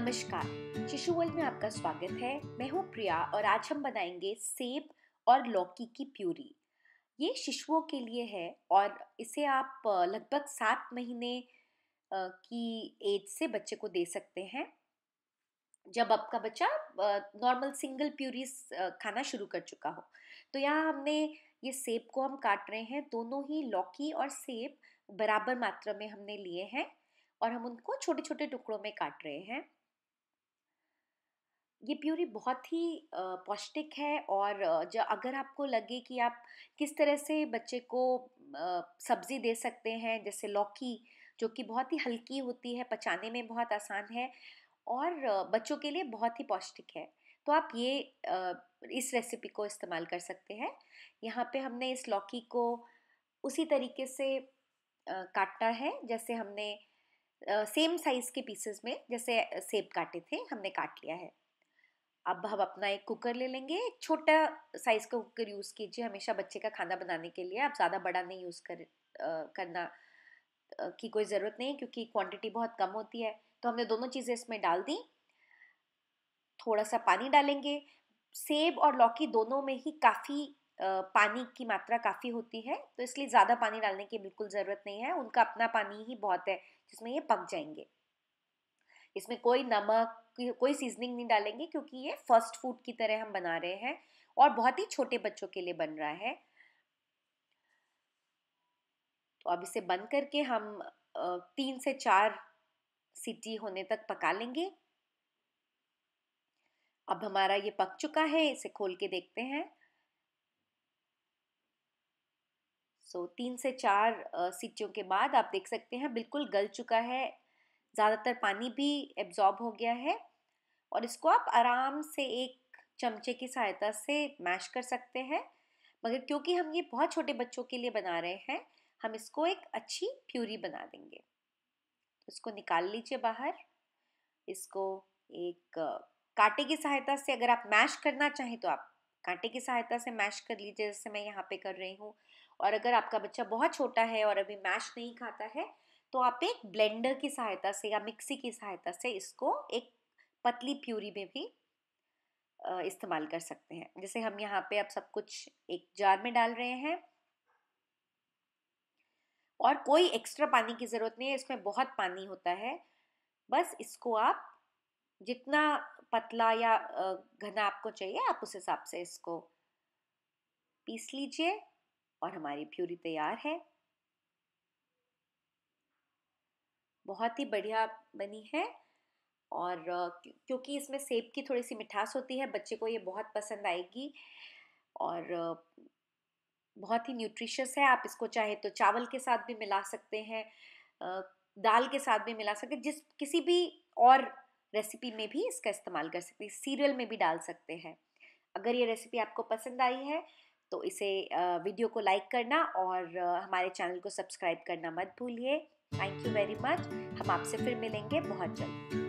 नमस्कार शिशु वर्ल्ड में आपका स्वागत है मैं हूँ प्रिया और आज हम बनाएंगे सेब और लौकी की प्यूरी ये शिशुओं के लिए है और इसे आप लगभग सात महीने की एज से बच्चे को दे सकते हैं जब आपका बच्चा नॉर्मल सिंगल प्यूरी खाना शुरू कर चुका हो तो यहाँ हमने ये सेब को हम काट रहे हैं दोनों ही लौकी और सेब बराबर मात्रा में हमने लिए हैं और हम उनको छोटे छोटे टुकड़ों में काट रहे हैं ये प्यूरी बहुत ही पौष्टिक है और जो अगर आपको लगे कि आप किस तरह से बच्चे को सब्ज़ी दे सकते हैं जैसे लौकी जो कि बहुत ही हल्की होती है पचाने में बहुत आसान है और बच्चों के लिए बहुत ही पौष्टिक है तो आप ये इस रेसिपी को इस्तेमाल कर सकते हैं यहाँ पे हमने इस लौकी को उसी तरीके से काटा है जैसे हमने सेम साइज़ के पीसेस में जैसे सेब काटे थे हमने काट लिया है अब हम अपना एक कुकर ले लेंगे एक छोटा साइज़ का कुकर यूज़ कीजिए हमेशा बच्चे का खाना बनाने के लिए आप ज़्यादा बड़ा नहीं यूज़ कर आ, करना की कोई ज़रूरत नहीं क्योंकि क्वांटिटी बहुत कम होती है तो हमने दोनों चीज़ें इसमें डाल दी थोड़ा सा पानी डालेंगे सेब और लौकी दोनों में ही काफ़ी पानी की मात्रा काफ़ी होती है तो इसलिए ज़्यादा पानी डालने की बिल्कुल ज़रूरत नहीं है उनका अपना पानी ही बहुत है जिसमें ये पक जाएंगे इसमें कोई नमक कोई सीजनिंग नहीं डालेंगे क्योंकि ये फर्स्ट फूड की तरह हम बना रहे हैं और बहुत ही छोटे बच्चों के लिए बन रहा है तो अब इसे बंद करके हम तीन से चार सीटी होने तक पका लेंगे अब हमारा ये पक चुका है इसे खोल के देखते हैं सो so, तीन से चार सीटियों के बाद आप देख सकते हैं बिल्कुल गल चुका है ज़्यादातर पानी भी एब्जॉर्ब हो गया है और इसको आप आराम से एक चमचे की सहायता से मैश कर सकते हैं मगर क्योंकि हम ये बहुत छोटे बच्चों के लिए बना रहे हैं हम इसको एक अच्छी प्यूरी बना देंगे इसको निकाल लीजिए बाहर इसको एक कांटे की सहायता से अगर आप मैश करना चाहें तो आप कांटे की सहायता से मैश कर लीजिए जैसे मैं यहाँ पे कर रही हूँ और अगर आपका बच्चा बहुत छोटा है और अभी मैश नहीं खाता है तो आप एक ब्लेंडर की सहायता से या मिक्सी की सहायता से इसको एक पतली प्यूरी में भी इस्तेमाल कर सकते हैं जैसे हम यहाँ पे आप सब कुछ एक जार में डाल रहे हैं और कोई एक्स्ट्रा पानी की ज़रूरत नहीं है इसमें बहुत पानी होता है बस इसको आप जितना पतला या घना आपको चाहिए आप उस हिसाब से इसको पीस लीजिए और हमारी प्यूरी तैयार है बहुत ही बढ़िया बनी है और क्योंकि इसमें सेब की थोड़ी सी मिठास होती है बच्चे को ये बहुत पसंद आएगी और बहुत ही न्यूट्रिशियस है आप इसको चाहे तो चावल के साथ भी मिला सकते हैं दाल के साथ भी मिला सकते हैं जिस किसी भी और रेसिपी में भी इसका इस्तेमाल कर सकते हैं सीरियल में भी डाल सकते हैं अगर ये रेसिपी आपको पसंद आई है तो इसे वीडियो को लाइक करना और हमारे चैनल को सब्सक्राइब करना मत भूलिए थैंक यू वेरी मच हम आपसे फिर मिलेंगे बहुत जल्द